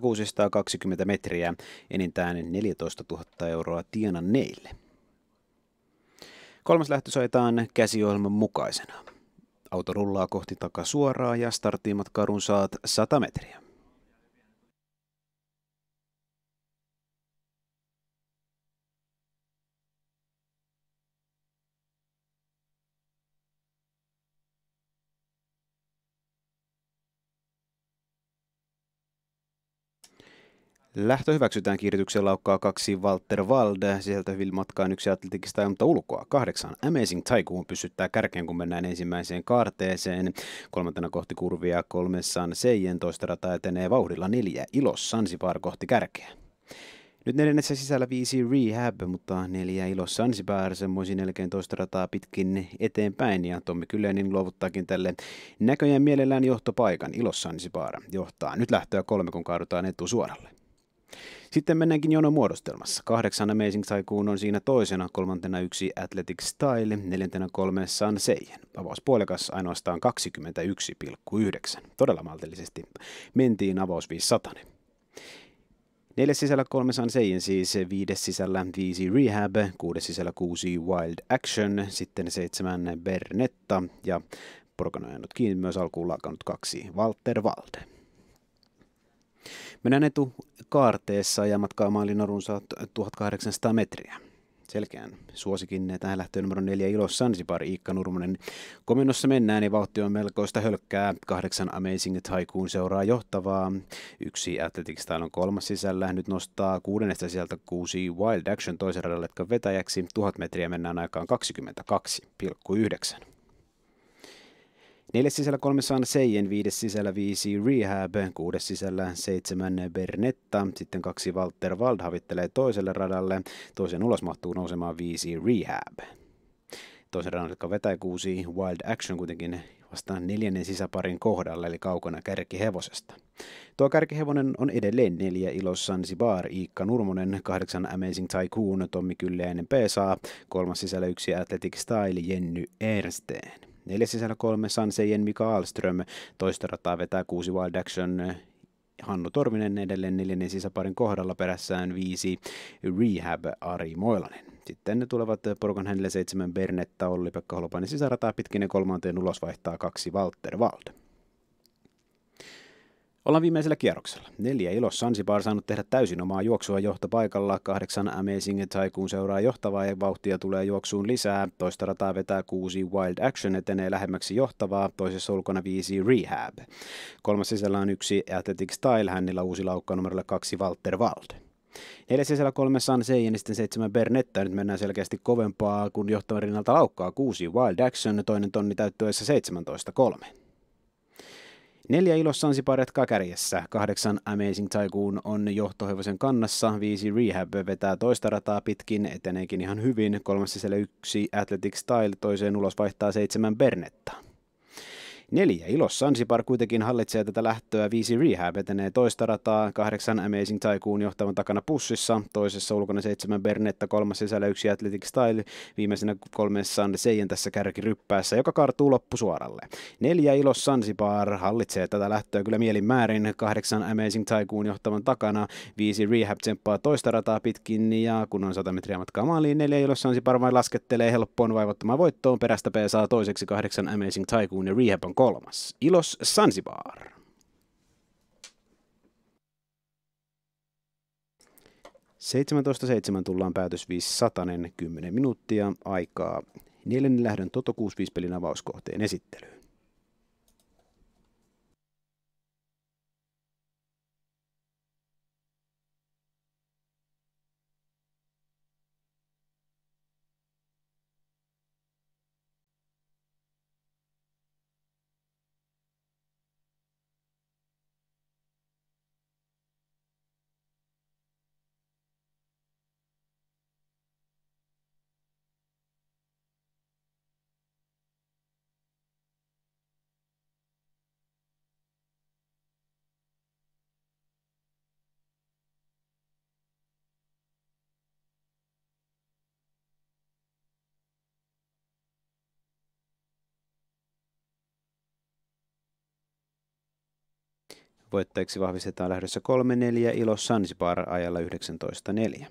620 metriä, enintään 14 000 euroa tienanneille. Kolmas lähtö soitaan käsiohjelman mukaisena. Auto rullaa kohti takasuoraa ja starttiimat karun saat 100 metriä. Lähtö hyväksytään kiirityksen laukkaa kaksi Walter Valde, sieltä hyvin matkaan yksi atletikista mutta ulkoa. Kahdeksan Amazing Taikuun pysyttää kärkeen, kun mennään ensimmäiseen kaarteeseen. Kolmantena kohti kurvia kolmessaan Seijen toista rata etenee vauhdilla neljä Ilos Sansibar kohti kärkeä. Nyt neljännessä sisällä viisi Rehab, mutta neljä Ilos Sansibar semmoisin jälkeen toista rataa pitkin eteenpäin. Ja Tommi Kylänin luovuttaakin tälle näköjään mielellään johtopaikan. Ilos Sansibar johtaa nyt lähtöä kolme, kun kaadutaan suoralle. Sitten mennäänkin jonon muodostelmassa. Kahdeksan Amazing Saikuun on siinä toisena, kolmantena yksi Athletic Style, neljäntenä kolme San Seijen. Avauspuolikas ainoastaan 21,9. Todella maltillisesti mentiin avaus 500. Neljäs sisällä kolme San Seijen siis, viides sisällä viisi Rehab, kuudes sisällä kuusi Wild Action, sitten seitsemän Bernetta ja porukana kiinni myös alkuun lakannut kaksi Walter Valde. Mennään etukaarteessa ja matkaa maalinorunsa 1800 metriä. Selkeän suosikin tähän lähtöön numero neljä Ilo Sansibar Iikka Nurmonen. Komennossa mennään ja vauhti on melkoista hölkkää. Kahdeksan Amazing haikuun seuraa johtavaa. Yksi Athletic Style on kolmas sisällä. Nyt nostaa kuudennesta sieltä kuusi Wild Action toisen radalletkan vetäjäksi. Tuhat metriä mennään aikaan 22,9. Neljäs sisällä kolme San Seijen, viides sisällä viisi Rehab, kuudes sisällä seitsemän Bernetta, sitten kaksi Walter Wald havittelee toiselle radalle, toisen ulos mahtuu nousemaan viisi Rehab. Toisen radan vetää kuusi Wild Action kuitenkin vastaan neljännen sisäparin kohdalla, eli kaukana kärkihevosesta. Tuo kärkihevonen on edelleen neljä Ilos Sansibar, Iikka Nurmonen, kahdeksan Amazing Tycoon, Tommi Kylläinen PSA, kolmas sisällä yksi Athletic Style, Jenny Ernsteen. 403 Sansejen Mika Alström, toista rataa vetää kuusi Wild Action Hannu Torvinen edelleen neljännen sisäparin kohdalla perässään viisi Rehab Ari Moilanen. Sitten ne tulevat porukan hänelle seitsemän Bernetta, Olli-Pekka Holopainen sisärataa pitkin ja kolmanteen ulos vaihtaa kaksi Walter Wald. Ollaan viimeisellä kierroksella. Neljä ilos Sansibar saanut tehdä täysin omaa juoksua johtopaikalla. Kahdeksan Amazing Tycoon seuraa johtavaa ja vauhtia tulee juoksuun lisää. Toista rataa vetää kuusi Wild Action etenee lähemmäksi johtavaa, toisessa ulkona viisi Rehab. Kolmas sisällä on yksi Athletic Style, hänellä uusi laukka numerolle kaksi Walter Wald. Neljäs sisällä kolme Sansei ja sitten seitsemän Bernetta. Nyt mennään selkeästi kovempaa, kun johtavan rinnalta laukkaa kuusi Wild Action, toinen tonni täyttyessä 17.3. Neljä ilossansiparetkaa kärjessä, kahdeksan Amazing Tycoon on johtohevosen kannassa, viisi Rehab vetää toista rataa pitkin, eteneekin ihan hyvin, kolmas sisällä yksi Athletic Style, toiseen ulos vaihtaa seitsemän Bernetta. Neljä Ilos Sansipar kuitenkin hallitsee tätä lähtöä, viisi Rehab etenee toista rataa, kahdeksan Amazing Tycoon johtavan takana pussissa, toisessa ulkona seitsemän Bernetta, kolmas sisällä yksi Athletic Style, viimeisenä kolmessa on Seijen tässä kärkiryppäässä, joka kartuu loppusuoralle. Neljä Ilos Sansipar hallitsee tätä lähtöä kyllä mielin määrin, kahdeksan Amazing Tycoon johtavan takana, viisi Rehab tsemppaa toista rataa pitkin ja kun on 100 metriä matkaa maaliin, neljä Ilos Sansipar vain laskettelee helppoon vaivattomaan voittoon, perästä P saa toiseksi kahdeksan Amazing Tycoon ja Rehab on kolmas. Ilos Sansibar. seitsemän tullaan päätös 510 minuuttia aikaa neljännen lähdön Toto 65 pelin avauskohteen esittelyyn. Voittajaksi vahvistetaan lähdössä 3-4 Ilo Sansibar ajalla 19.4.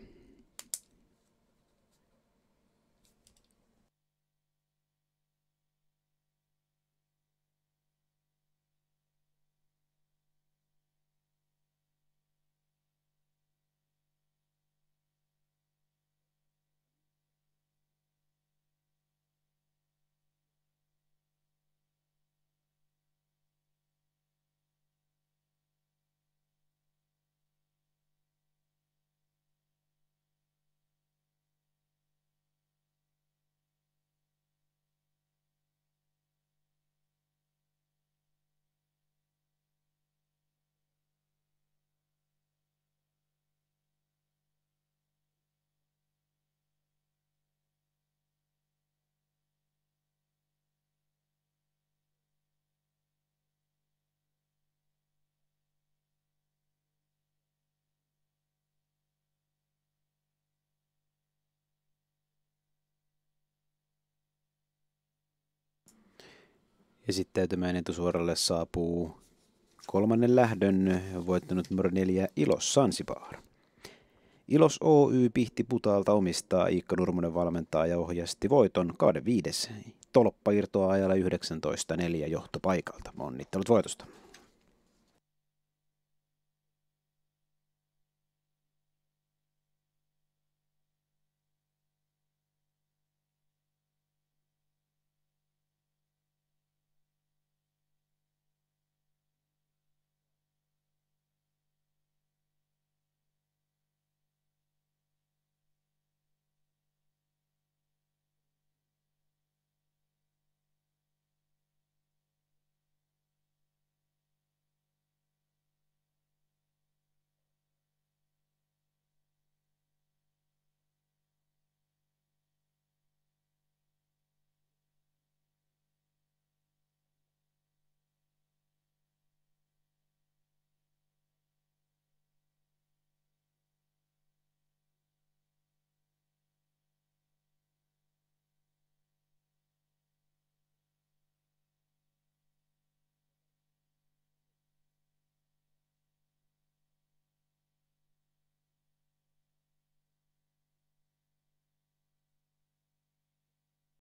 Esittäytymään etusuoralle niin saapuu kolmannen lähdön voittanut numero neljä Ilos Sansibar. Ilos Oy Pihti Putaalta omistaa Iikka Nurmonen valmentaa ja ohjasti voiton kauden viides. Tolppa irtoaa ajalla 19.4 johtopaikalta. Onnittelut voitosta.